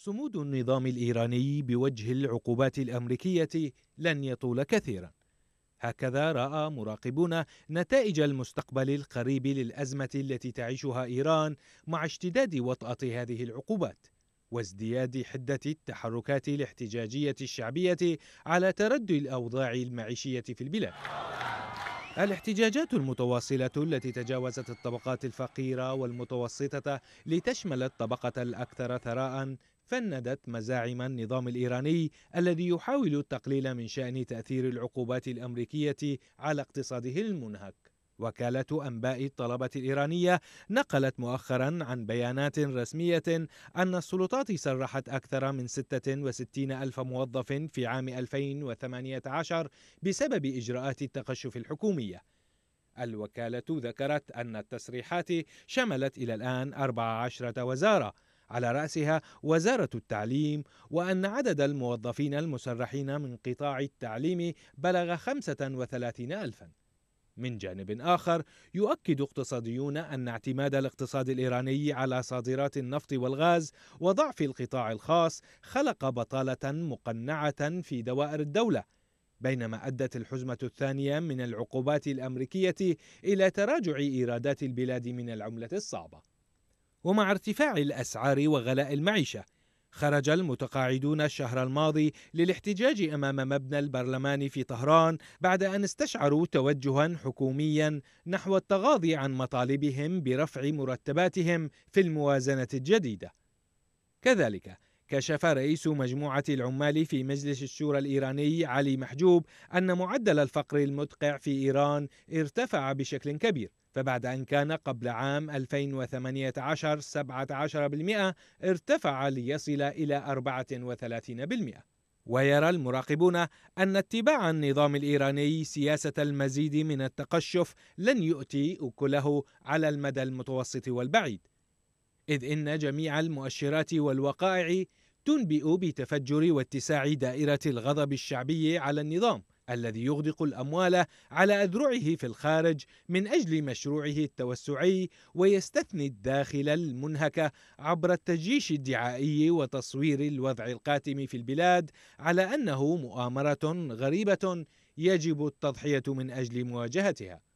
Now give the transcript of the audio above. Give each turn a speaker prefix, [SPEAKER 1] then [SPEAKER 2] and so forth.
[SPEAKER 1] صمود النظام الايراني بوجه العقوبات الامريكيه لن يطول كثيرا هكذا راى مراقبون نتائج المستقبل القريب للازمه التي تعيشها ايران مع اشتداد وطاه هذه العقوبات وازدياد حده التحركات الاحتجاجيه الشعبيه على تردي الاوضاع المعيشيه في البلاد الاحتجاجات المتواصلة التي تجاوزت الطبقات الفقيرة والمتوسطة لتشمل الطبقة الأكثر ثراء فندت مزاعم النظام الإيراني الذي يحاول التقليل من شأن تأثير العقوبات الأمريكية على اقتصاده المنهك وكالة أنباء الطلبة الإيرانية نقلت مؤخرا عن بيانات رسمية أن السلطات سرحت أكثر من 66 ألف موظف في عام 2018 بسبب إجراءات التقشف الحكومية الوكالة ذكرت أن التسريحات شملت إلى الآن 14 وزارة على رأسها وزارة التعليم وأن عدد الموظفين المسرحين من قطاع التعليم بلغ 35 ألفاً من جانب آخر يؤكد اقتصاديون أن اعتماد الاقتصاد الإيراني على صادرات النفط والغاز وضعف القطاع الخاص خلق بطالة مقنعة في دوائر الدولة بينما أدت الحزمة الثانية من العقوبات الأمريكية إلى تراجع إيرادات البلاد من العملة الصعبة ومع ارتفاع الأسعار وغلاء المعيشة خرج المتقاعدون الشهر الماضي للاحتجاج امام مبنى البرلمان في طهران بعد ان استشعروا توجها حكوميا نحو التغاضي عن مطالبهم برفع مرتباتهم في الموازنه الجديده. كذلك كشف رئيس مجموعه العمال في مجلس الشورى الايراني علي محجوب ان معدل الفقر المدقع في ايران ارتفع بشكل كبير فبعد أن كان قبل عام 2018 17% ارتفع ليصل إلى 34%. ويرى المراقبون أن اتباع النظام الإيراني سياسة المزيد من التقشف لن يؤتي أكله على المدى المتوسط والبعيد. إذ إن جميع المؤشرات والوقائع تنبئ بتفجر واتساع دائرة الغضب الشعبي على النظام الذي يغدق الاموال على اذرعه في الخارج من اجل مشروعه التوسعي ويستثني الداخل المنهكه عبر التجيش الدعائي وتصوير الوضع القاتم في البلاد على انه مؤامره غريبه يجب التضحيه من اجل مواجهتها